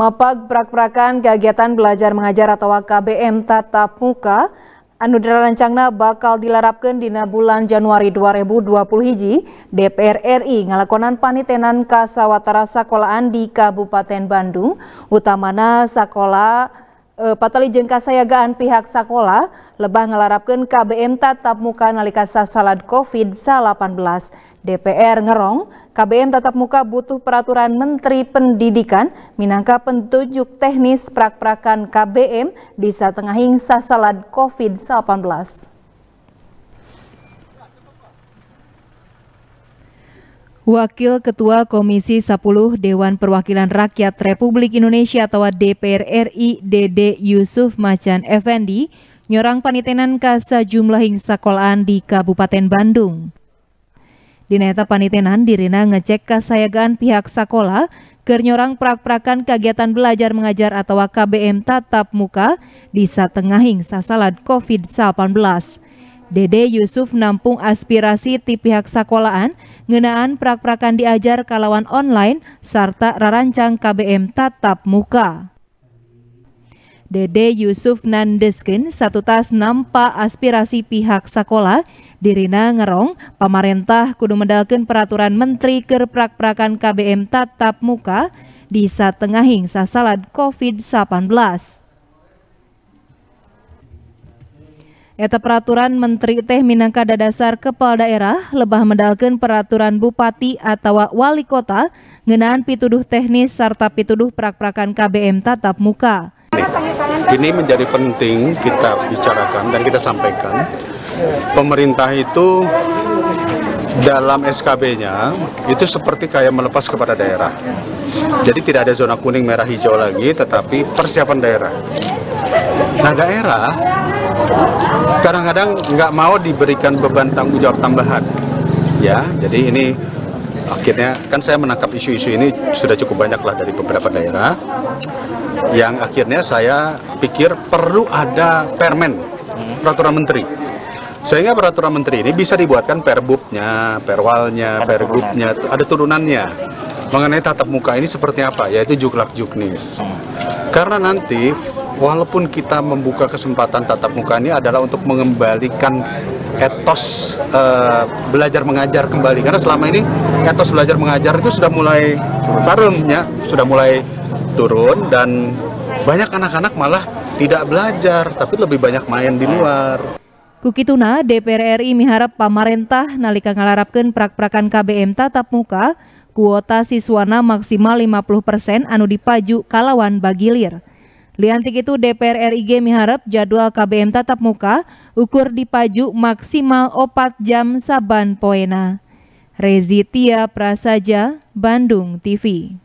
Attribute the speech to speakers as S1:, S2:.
S1: Mapag prak-prakan kegiatan belajar mengajar atau KBM tatap muka Anudra Rancangna bakal dilarapkan di bulan Januari 2020 hiji DPR RI ngalakonan panitenan kasawatara sekolahan di Kabupaten Bandung utamana sekolah e, patali pihak sekolah lebah ngelarapkan KBM tatap muka nalika sasalad COVID-19 DPR ngerong KBM tatap muka butuh peraturan Menteri Pendidikan minangka petunjuk teknis prak-prakan KBM di saat tengah hingsa sasalan COVID-19. Wakil Ketua Komisi 10 Dewan Perwakilan Rakyat Republik Indonesia atau DPR RI Dede Yusuf Macan Effendi nyorang panitenan kasa jumlah hingsa kolaan di Kabupaten Bandung. Dineta Panitenan dirina ngecek kasayagaan pihak sekolah Gernyorang prak-prakan kegiatan belajar mengajar atau KBM tatap muka di satengahing sasalan COVID-19. Dede Yusuf nampung aspirasi ti pihak sekolahan ngenaan prak-prakan diajar kalawan online serta rarancang KBM tatap muka. Dede Yusuf Nandeskin satu tas nampak aspirasi pihak sekolah dirina ngerong pemerintah kudu mendalkan peraturan menteri kerprak prakan KBM tatap muka di saat satengahing salat COVID-19. Eta peraturan Menteri Teh Minangkada Dasar Kepala Daerah lebah mendalkan peraturan Bupati atau Wali Kota ngenaan pituduh teknis serta pituduh prak-prakan KBM tatap muka
S2: ini menjadi penting kita bicarakan dan kita sampaikan. Pemerintah itu dalam SKB-nya itu seperti kayak melepas kepada daerah. Jadi tidak ada zona kuning, merah, hijau lagi, tetapi persiapan daerah. Nah daerah kadang-kadang nggak mau diberikan beban tanggung jawab tambahan. Ya, jadi ini akhirnya kan saya menangkap isu-isu ini sudah cukup banyak lah dari beberapa daerah yang akhirnya saya pikir perlu ada permen peraturan menteri sehingga peraturan menteri ini bisa dibuatkan perbubnya, perwalnya, pergubnya, ada turunannya mengenai tatap muka ini seperti apa yaitu juklak juknis karena nanti walaupun kita membuka kesempatan tatap muka ini adalah untuk mengembalikan etos uh, belajar mengajar kembali karena selama ini etos belajar mengajar itu sudah mulai tarumnya sudah mulai turun dan banyak anak-anak malah tidak belajar tapi lebih banyak main di luar.
S1: Kukituna DPR RI miharap pemerintah nalika ngalarapkeun prak-prakan KBM tatap muka kuota siswana maksimal 50% anu dipaju kalawan bagilir. Liantik itu DPR G miharap jadwal KBM tatap muka ukur dipaju maksimal 4 jam saban poena. Rezitia Prasaja, Bandung TV.